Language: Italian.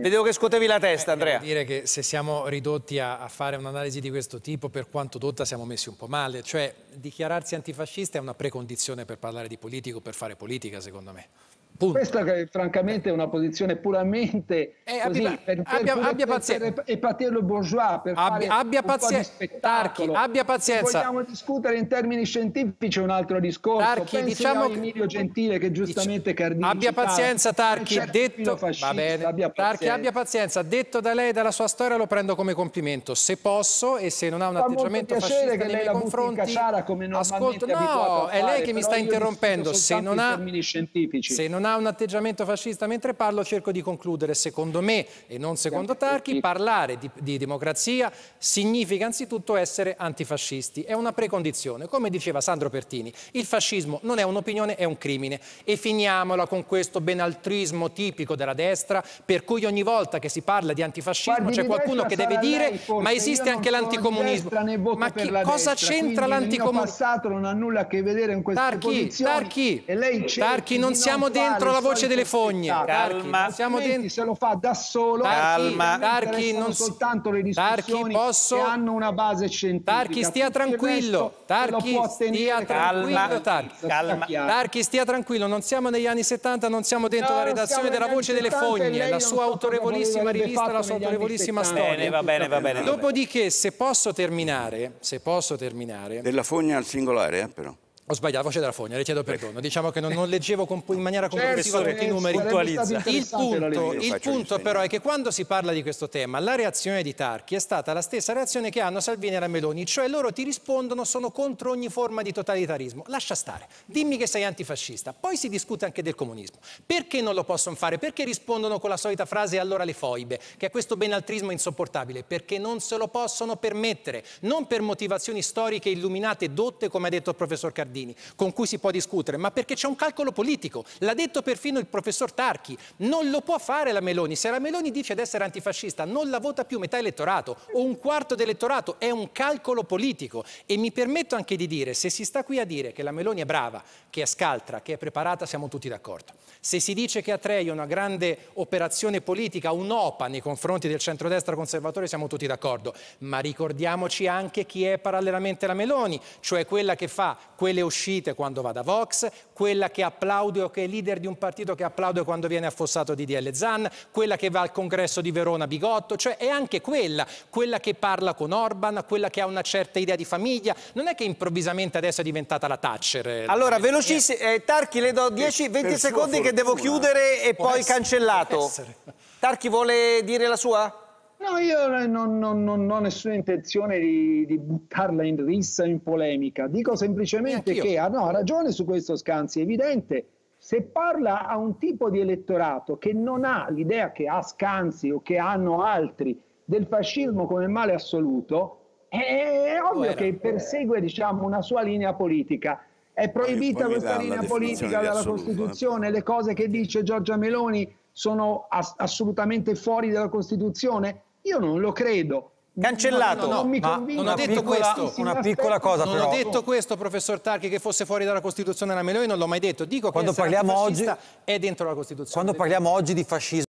Vedevo che scuotevi la testa, eh, Andrea. Eh, devo dire che se siamo ridotti a, a fare un'analisi di questo tipo, per quanto dotta, siamo messi un po' male. Cioè, dichiararsi antifascista è una precondizione per parlare di politico, per fare politica, secondo me. Punto. Questa è francamente una posizione puramente eh, così, abbia, per, abbia, abbia pazienza. Per, per, per bourgeois, per abbia, abbia pazienza. Tarchi, abbia pazienza. Se vogliamo discutere in termini scientifici un altro discorso. Tarchi, Pensi diciamo che Emilio Gentile che giustamente dic- Cardini Abbia pazienza Tarchi, certo detto fascista, va bene. Abbia pazienza. Tarchi, abbia pazienza, detto da lei e dalla sua storia lo prendo come complimento, se posso e se non ha un Fa atteggiamento fascista che nei miei confronti. Ascolto, no, è lei che mi sta interrompendo, se non ha Se non non ha un atteggiamento fascista. Mentre parlo cerco di concludere, secondo me e non secondo Tarchi, parlare di, di democrazia significa anzitutto essere antifascisti. È una precondizione. Come diceva Sandro Pertini, il fascismo non è un'opinione, è un crimine. E finiamola con questo benaltrismo tipico della destra, per cui ogni volta che si parla di antifascismo c'è qualcuno che deve dire lei, ma esiste anche l'anticomunismo. Ma chi, cosa c'entra l'anticomunismo? Il passato non ha nulla a che vedere con queste Tarchi, posizioni. Tarchi, Tarchi non siamo dentro dentro la voce delle fogne. Calma. Siamo dentro. Se lo fa da solo. Calma. Tarchi, non soltanto le discussioni posso... che hanno una base scientifica. Tarchi, stia tranquillo. Tarchi, stia tranquillo. Tarchi. Calma. stia tranquillo. Non siamo negli anni 70, non siamo dentro no, la redazione della voce delle fogne. La sua autorevolissima rivista, la sua autorevolissima storia. Va bene, va bene. Dopodiché, se posso terminare, se posso terminare... Della fogna al singolare, eh, però. Ho sbagliato, voce della fogna, le chiedo perdono. Diciamo che non, non leggevo in maniera certo, complessiva certo, tutti i numeri. Il punto, il punto però è che quando si parla di questo tema, la reazione di Tarchi è stata la stessa reazione che hanno Salvini e la Meloni, cioè loro ti rispondono sono contro ogni forma di totalitarismo. Lascia stare, dimmi che sei antifascista. Poi si discute anche del comunismo. Perché non lo possono fare? Perché rispondono con la solita frase allora le foibe, che è questo benaltrismo insopportabile? Perché non se lo possono permettere, non per motivazioni storiche illuminate e dotte, come ha detto il professor Cardini Verdini, con cui si può discutere, ma perché c'è un calcolo politico. L'ha detto perfino il professor Tarchi, non lo può fare la Meloni. Se la Meloni dice di essere antifascista, non la vota più metà elettorato o un quarto dell'elettorato, è un calcolo politico. E mi permetto anche di dire, se si sta qui a dire che la Meloni è brava, che è scaltra, che è preparata, siamo tutti d'accordo. Se si dice che Atreio è una grande operazione politica, un'OPA nei confronti del centrodestra conservatore, siamo tutti d'accordo. Ma ricordiamoci anche chi è parallelamente la Meloni, cioè quella che fa quelle uscite quando va da Vox, quella che applaude o che è leader di un partito che applaude quando viene affossato di DL Zan, quella che va al congresso di Verona Bigotto, cioè è anche quella, quella che parla con Orban, quella che ha una certa idea di famiglia, non è che improvvisamente adesso è diventata la Thatcher. Eh. Allora, velocissimo, eh, Tarchi le do 10-20 secondi che devo chiudere e poi essere, cancellato. Tarchi vuole dire la sua? No, io eh, non, non, non ho nessuna intenzione di, di, buttarla in rissa, in polemica. Dico semplicemente che ah, no, ha ragione su questo Scanzi, è evidente. Se parla a un tipo di elettorato che non ha l'idea che ha Scanzi o che hanno altri del fascismo come male assoluto, è ovvio era, che persegue diciamo, una sua linea politica. È proibita questa linea politica dalla Costituzione, eh. le cose che dice Giorgia Meloni sono ass- assolutamente fuori dalla Costituzione? Io non lo credo. Cancellato, no, no, no, non, convinco, non ho detto piccola, questo, una piccola cosa non però. ho detto questo, professor Tarchi, che fosse fuori dalla Costituzione la Meloni, non l'ho mai detto. Dico quando che parliamo oggi, è dentro la Costituzione. Quando parliamo oggi di fascismo.